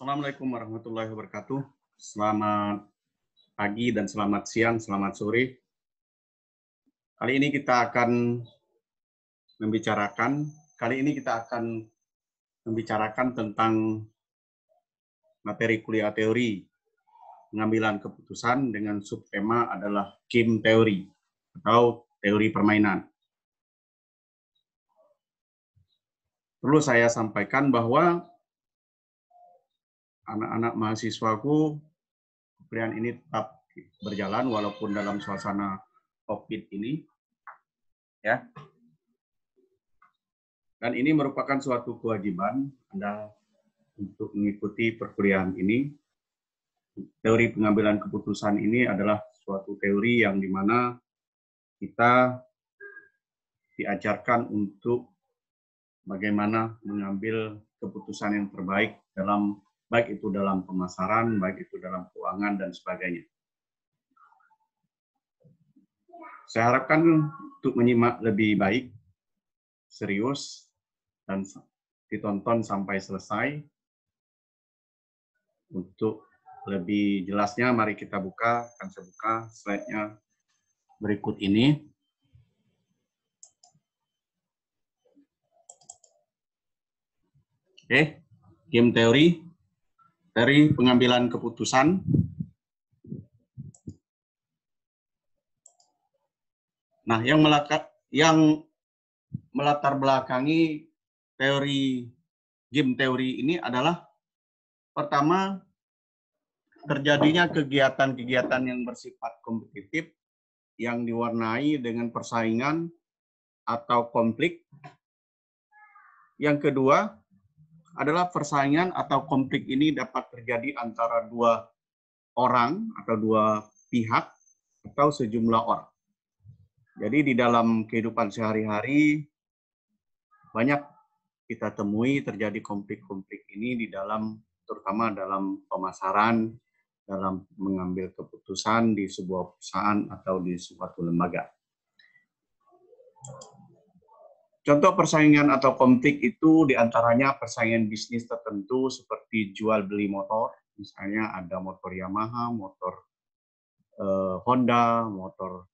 Assalamualaikum warahmatullahi wabarakatuh. Selamat pagi dan selamat siang, selamat sore. Kali ini kita akan membicarakan, kali ini kita akan membicarakan tentang materi kuliah teori pengambilan keputusan dengan subtema adalah game teori atau teori permainan. Perlu saya sampaikan bahwa anak-anak mahasiswaku kuliah ini tetap berjalan walaupun dalam suasana COVID ini. Ya. Dan ini merupakan suatu kewajiban Anda untuk mengikuti perkuliahan ini. Teori pengambilan keputusan ini adalah suatu teori yang dimana kita diajarkan untuk bagaimana mengambil keputusan yang terbaik dalam baik itu dalam pemasaran, baik itu dalam keuangan, dan sebagainya. Saya harapkan untuk menyimak lebih baik, serius, dan ditonton sampai selesai. Untuk lebih jelasnya, mari kita buka, akan saya buka slide-nya berikut ini. Oke, game teori dari pengambilan keputusan Nah, yang melatar yang melatar belakangi teori game teori ini adalah pertama terjadinya kegiatan-kegiatan yang bersifat kompetitif yang diwarnai dengan persaingan atau konflik. Yang kedua, adalah persaingan atau konflik ini dapat terjadi antara dua orang atau dua pihak atau sejumlah orang. Jadi di dalam kehidupan sehari-hari banyak kita temui terjadi konflik-konflik ini di dalam terutama dalam pemasaran, dalam mengambil keputusan di sebuah perusahaan atau di suatu lembaga. Contoh persaingan atau konflik itu diantaranya persaingan bisnis tertentu seperti jual beli motor, misalnya ada motor Yamaha, motor eh, Honda, motor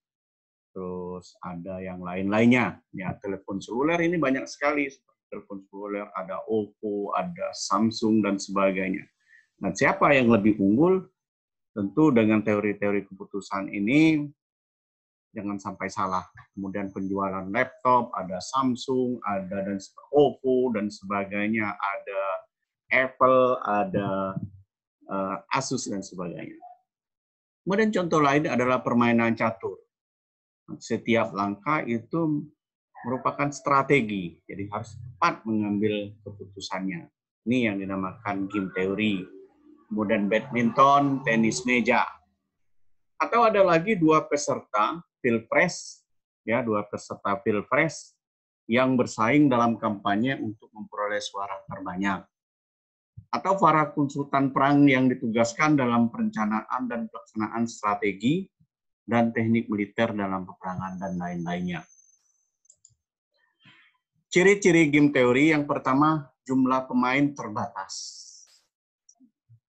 terus ada yang lain-lainnya. Ya, telepon seluler ini banyak sekali, telepon seluler ada Oppo, ada Samsung dan sebagainya. Nah siapa yang lebih unggul? Tentu dengan teori-teori keputusan ini jangan sampai salah. Kemudian penjualan laptop, ada Samsung, ada dan Oppo dan sebagainya, ada Apple, ada uh, Asus dan sebagainya. Kemudian contoh lain adalah permainan catur. Setiap langkah itu merupakan strategi, jadi harus tepat mengambil keputusannya. Ini yang dinamakan game teori. Kemudian badminton, tenis meja, atau ada lagi dua peserta pilpres ya dua peserta pilpres yang bersaing dalam kampanye untuk memperoleh suara terbanyak atau para konsultan perang yang ditugaskan dalam perencanaan dan pelaksanaan strategi dan teknik militer dalam peperangan dan lain-lainnya. Ciri-ciri game teori yang pertama jumlah pemain terbatas.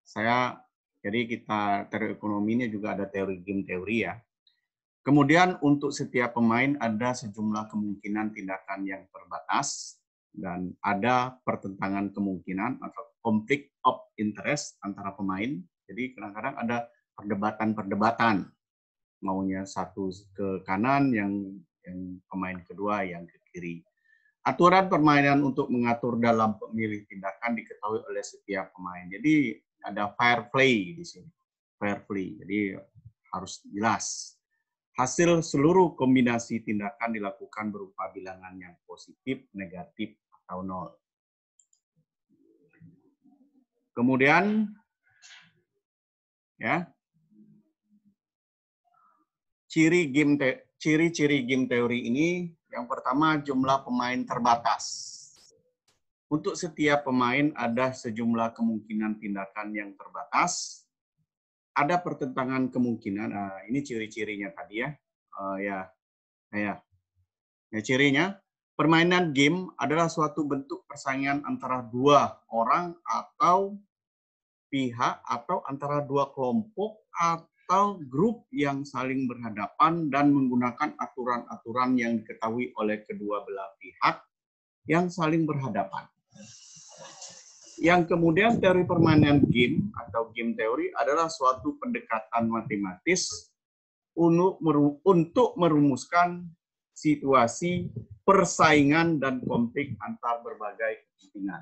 Saya jadi kita teori ekonominya juga ada teori game teori ya. Kemudian untuk setiap pemain ada sejumlah kemungkinan tindakan yang terbatas dan ada pertentangan kemungkinan atau konflik of interest antara pemain. Jadi kadang-kadang ada perdebatan-perdebatan maunya satu ke kanan yang yang pemain kedua yang ke kiri. Aturan permainan untuk mengatur dalam pemilih tindakan diketahui oleh setiap pemain. Jadi ada fair play di sini. Fair play. Jadi harus jelas Hasil seluruh kombinasi tindakan dilakukan berupa bilangan yang positif, negatif, atau nol. Kemudian, ya, ciri game te, ciri-ciri game teori ini yang pertama jumlah pemain terbatas. Untuk setiap pemain ada sejumlah kemungkinan tindakan yang terbatas ada pertentangan kemungkinan. Nah, ini ciri-cirinya tadi ya. Uh, ya, ya, ya. Cirinya, permainan game adalah suatu bentuk persaingan antara dua orang atau pihak atau antara dua kelompok atau grup yang saling berhadapan dan menggunakan aturan-aturan yang diketahui oleh kedua belah pihak yang saling berhadapan yang kemudian teori permainan game atau game teori adalah suatu pendekatan matematis untuk merumuskan situasi persaingan dan konflik antar berbagai kepentingan.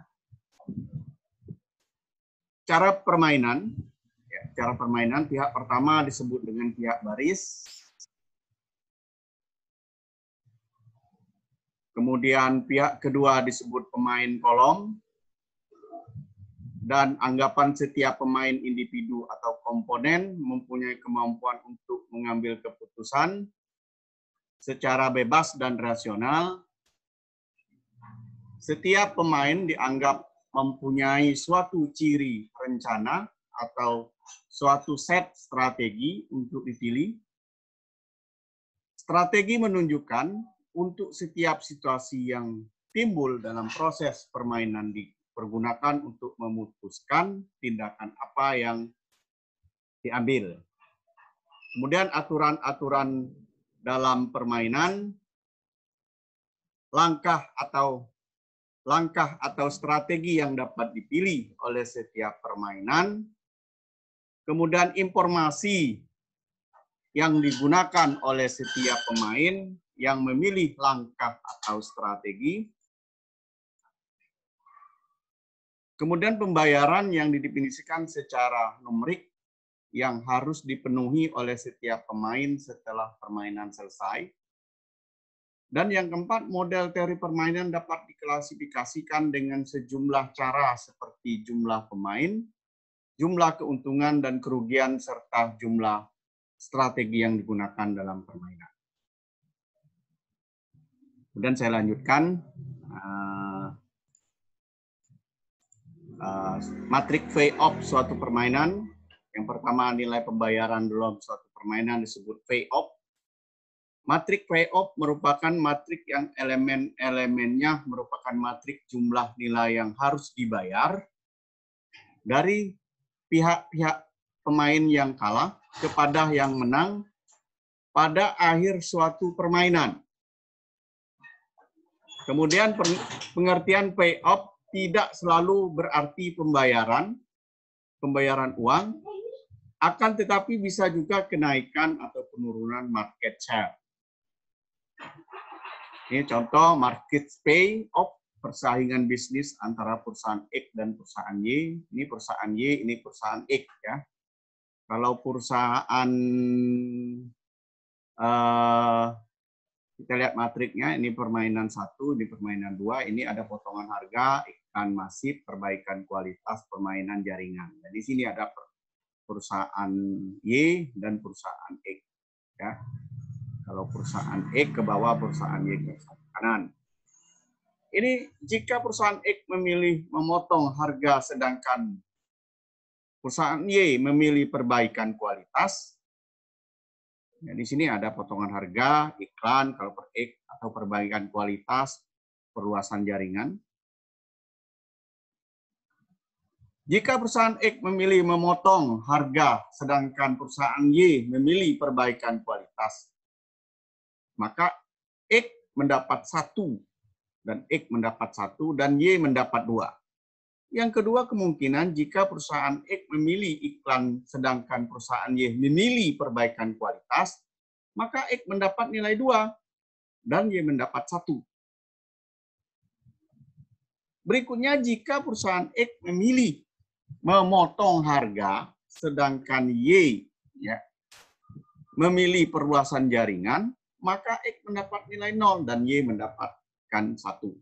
Cara permainan, ya, cara permainan pihak pertama disebut dengan pihak baris, kemudian pihak kedua disebut pemain kolom, dan anggapan setiap pemain individu atau komponen mempunyai kemampuan untuk mengambil keputusan secara bebas dan rasional. Setiap pemain dianggap mempunyai suatu ciri rencana atau suatu set strategi untuk dipilih. Strategi menunjukkan untuk setiap situasi yang timbul dalam proses permainan di pergunakan untuk memutuskan tindakan apa yang diambil. Kemudian aturan-aturan dalam permainan, langkah atau langkah atau strategi yang dapat dipilih oleh setiap permainan, kemudian informasi yang digunakan oleh setiap pemain yang memilih langkah atau strategi, Kemudian pembayaran yang didefinisikan secara numerik yang harus dipenuhi oleh setiap pemain setelah permainan selesai. Dan yang keempat, model teori permainan dapat diklasifikasikan dengan sejumlah cara seperti jumlah pemain, jumlah keuntungan dan kerugian, serta jumlah strategi yang digunakan dalam permainan. Kemudian saya lanjutkan. Eh, Matrik eh, matrik VOP suatu permainan. Yang pertama nilai pembayaran dalam suatu permainan disebut VOP. Matrik VOP merupakan matrik yang elemen-elemennya merupakan matrik jumlah nilai yang harus dibayar dari pihak-pihak pemain yang kalah kepada yang menang pada akhir suatu permainan. Kemudian pengertian payoff tidak selalu berarti pembayaran, pembayaran uang, akan tetapi bisa juga kenaikan atau penurunan market share. Ini contoh market pay of persaingan bisnis antara perusahaan X dan perusahaan Y. Ini perusahaan Y, ini perusahaan X ya. Kalau perusahaan uh, kita lihat matriknya, ini permainan satu, ini permainan dua, ini ada potongan harga, perbaikan masif, perbaikan kualitas permainan jaringan. Nah, di sini ada perusahaan Y dan perusahaan X. Ya. Kalau perusahaan X ke bawah, perusahaan Y ke kanan. Ini jika perusahaan X memilih memotong harga sedangkan perusahaan Y memilih perbaikan kualitas, Ya, di sini ada potongan harga, iklan, kalau per X atau perbaikan kualitas, perluasan jaringan. Jika perusahaan X memilih memotong harga sedangkan perusahaan Y memilih perbaikan kualitas, maka X mendapat satu dan X mendapat satu dan Y mendapat dua. Yang kedua kemungkinan jika perusahaan X memilih iklan sedangkan perusahaan Y memilih perbaikan kualitas, maka X mendapat nilai dua dan Y mendapat satu. Berikutnya, jika perusahaan X memilih memotong harga, sedangkan Y ya, memilih perluasan jaringan, maka X mendapat nilai 0 dan Y mendapatkan satu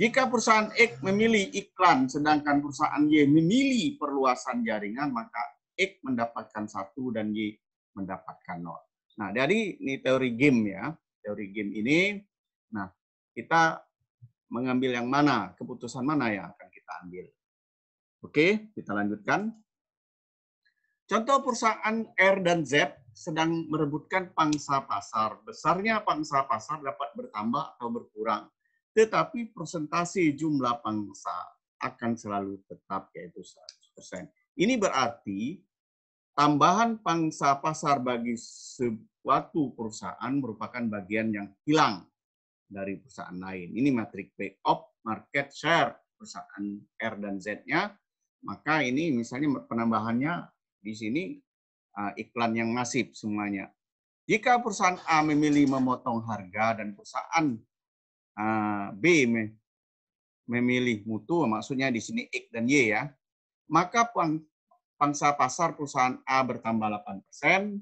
Jika perusahaan X memilih iklan, sedangkan perusahaan Y memilih perluasan jaringan, maka X mendapatkan satu dan Y mendapatkan nol Nah, dari ini teori game ya. Teori game ini, nah kita mengambil yang mana, keputusan mana yang akan kita ambil. Oke, kita lanjutkan. Contoh perusahaan R dan Z sedang merebutkan pangsa pasar. Besarnya pangsa pasar dapat bertambah atau berkurang, tetapi persentase jumlah pangsa akan selalu tetap yaitu 100%. Ini berarti tambahan pangsa pasar bagi suatu perusahaan merupakan bagian yang hilang dari perusahaan lain. Ini matrik pay off market share perusahaan R dan Z-nya maka ini misalnya penambahannya di sini eh, iklan yang masif semuanya. Jika perusahaan A memilih memotong harga dan perusahaan eh, B memilih mutu, maksudnya di sini X dan Y ya, maka pangsa pasar perusahaan A bertambah 8%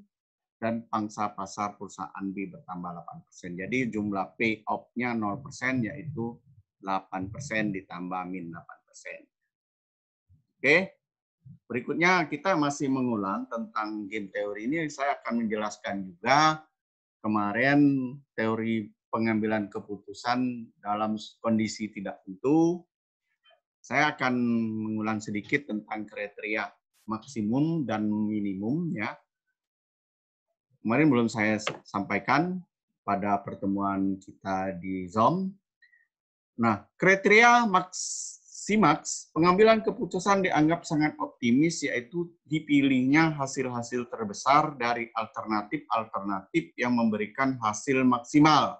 dan pangsa pasar perusahaan B bertambah 8%. Jadi jumlah payoff-nya 0% yaitu 8% ditambah min 8%. Oke. Berikutnya kita masih mengulang tentang game teori ini. Saya akan menjelaskan juga kemarin teori pengambilan keputusan dalam kondisi tidak tentu. Saya akan mengulang sedikit tentang kriteria maksimum dan minimum ya. Kemarin belum saya sampaikan pada pertemuan kita di Zoom. Nah, kriteria maks SIMAX, pengambilan keputusan dianggap sangat optimis yaitu dipilihnya hasil-hasil terbesar dari alternatif-alternatif yang memberikan hasil maksimal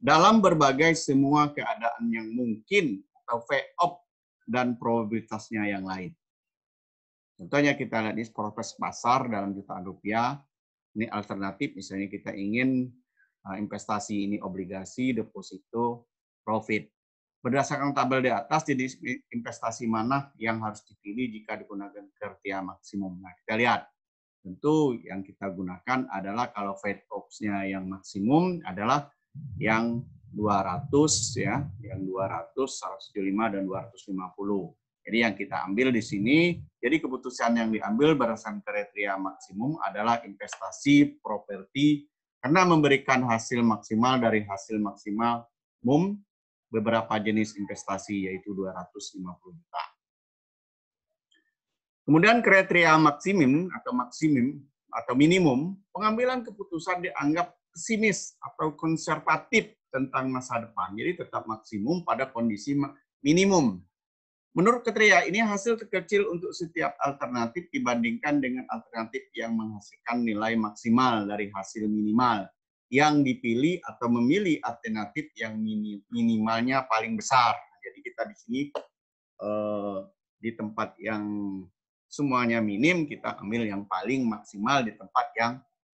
dalam berbagai semua keadaan yang mungkin atau VOP dan probabilitasnya yang lain. Contohnya kita lihat di proses pasar dalam jutaan rupiah, ini alternatif misalnya kita ingin eh, investasi ini obligasi, deposito, profit. Berdasarkan tabel di atas, jadi investasi mana yang harus dipilih jika digunakan kriteria maksimum. Nah, kita lihat. Tentu yang kita gunakan adalah kalau Fed Ops-nya yang maksimum adalah yang 200 ya, yang 200, 175 dan 250. Jadi yang kita ambil di sini, jadi keputusan yang diambil berdasarkan kriteria maksimum adalah investasi properti karena memberikan hasil maksimal dari hasil maksimal mum beberapa jenis investasi yaitu 250 juta. Kemudian kriteria maksimum atau maksimum atau minimum, pengambilan keputusan dianggap pesimis atau konservatif tentang masa depan. Jadi tetap maksimum pada kondisi minimum. Menurut kriteria ini hasil terkecil untuk setiap alternatif dibandingkan dengan alternatif yang menghasilkan nilai maksimal dari hasil minimal yang dipilih atau memilih alternatif yang minimalnya paling besar. Jadi kita di sini eh, di tempat yang semuanya minim, kita ambil yang paling maksimal di tempat yang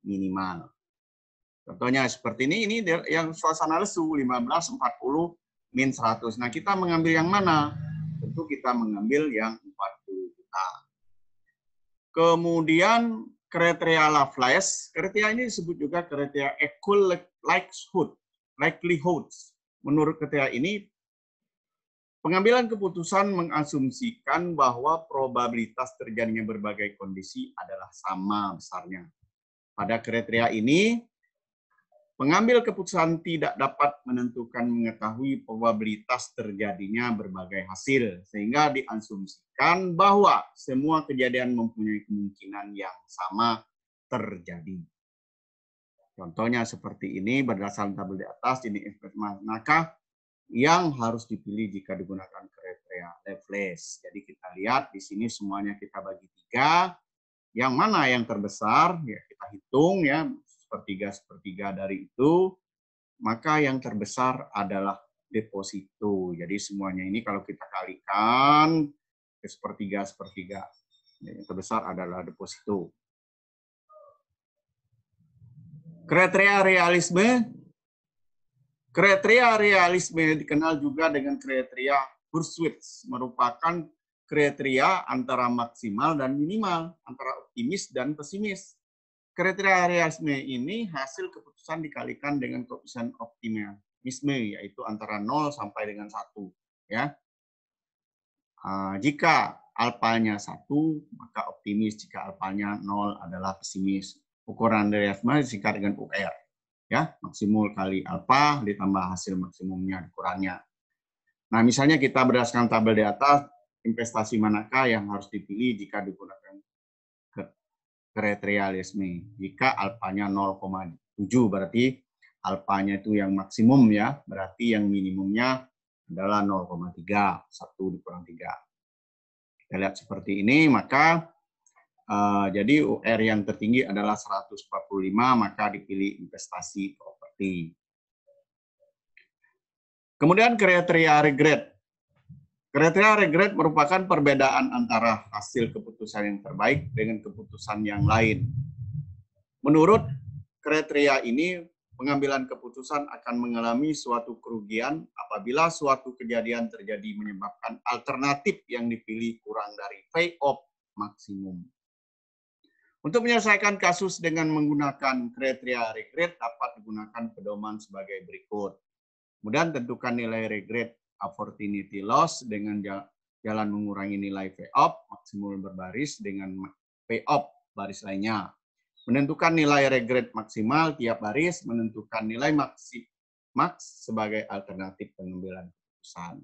minimal. Contohnya seperti ini, ini yang suasana lesu 15, 40, min 100. Nah, kita mengambil yang mana? Tentu kita mengambil yang 40 juta. Kemudian kriteria Laplace, kriteria ini disebut juga kriteria equal likelihood, likelihoods. Menurut kriteria ini, pengambilan keputusan mengasumsikan bahwa probabilitas terjadinya berbagai kondisi adalah sama besarnya. Pada kriteria ini, pengambil keputusan tidak dapat menentukan mengetahui probabilitas terjadinya berbagai hasil, sehingga diasumsikan mengatakan bahwa semua kejadian mempunyai kemungkinan yang sama terjadi. Contohnya seperti ini berdasarkan tabel di atas ini manakah yang harus dipilih jika digunakan kriteria Laplace. Jadi kita lihat di sini semuanya kita bagi tiga. Yang mana yang terbesar ya kita hitung ya sepertiga sepertiga dari itu maka yang terbesar adalah deposito. Jadi semuanya ini kalau kita kalikan sepertiga sepertiga yang terbesar adalah deposito. Kriteria realisme Kriteria realisme dikenal juga dengan kriteria pursuit merupakan kriteria antara maksimal dan minimal, antara optimis dan pesimis. Kriteria realisme ini hasil keputusan dikalikan dengan koefisien optimisme, yaitu antara 0 sampai dengan 1. Ya. Ah, jika alpanya satu maka optimis, jika alpanya nol adalah pesimis. Ukuran dari derivasinya disingkat dengan UR. Ya, maksimal kali alfa ditambah hasil maksimumnya dikurangnya Nah, misalnya kita berdasarkan tabel di atas, investasi manakah yang harus dipilih jika digunakan kriteria Jika alpanya 0,7 berarti alpanya itu yang maksimum ya, berarti yang minimumnya adalah 0,3, 1 dikurang 3. Kita lihat seperti ini, maka uh, jadi UR yang tertinggi adalah 145, maka dipilih investasi properti. Kemudian kriteria regret. Kriteria regret merupakan perbedaan antara hasil keputusan yang terbaik dengan keputusan yang lain. Menurut kriteria ini, pengambilan keputusan akan mengalami suatu kerugian apabila suatu kejadian terjadi menyebabkan alternatif yang dipilih kurang dari payoff maksimum. Untuk menyelesaikan kasus dengan menggunakan kriteria regret dapat digunakan pedoman sebagai berikut. Kemudian tentukan nilai regret opportunity loss dengan jalan mengurangi nilai payoff maksimum berbaris dengan payoff baris lainnya menentukan nilai regret maksimal tiap baris, menentukan nilai maksi, sebagai alternatif pengambilan keputusan.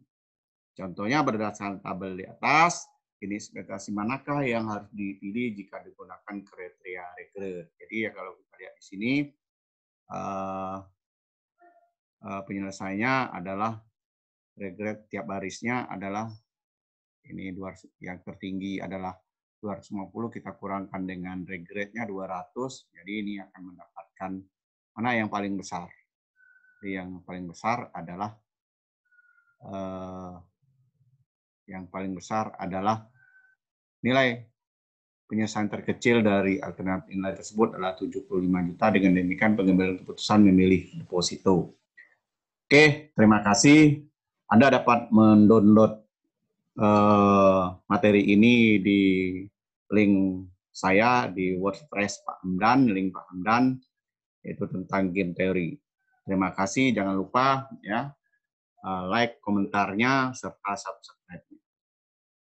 Contohnya berdasarkan tabel di atas, ini vegetasi manakah yang harus dipilih jika digunakan kriteria regret. Jadi ya kalau kita lihat di sini, eh, eh, penyelesaiannya adalah regret tiap barisnya adalah ini yang tertinggi adalah 250 kita kurangkan dengan regretnya 200, jadi ini akan mendapatkan mana yang paling besar. Jadi yang paling besar adalah eh, yang paling besar adalah nilai penyesuaian terkecil dari alternatif nilai tersebut adalah 75 juta dengan demikian pengambilan keputusan memilih deposito. Oke, terima kasih. Anda dapat mendownload uh, materi ini di link saya di WordPress Pak Hamdan, link Pak Hamdan, itu tentang game teori. Terima kasih, jangan lupa ya eh, like komentarnya serta subscribe.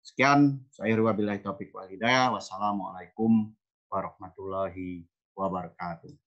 Sekian, saya Irwabillahi Topik Walidaya. Wassalamualaikum warahmatullahi wabarakatuh.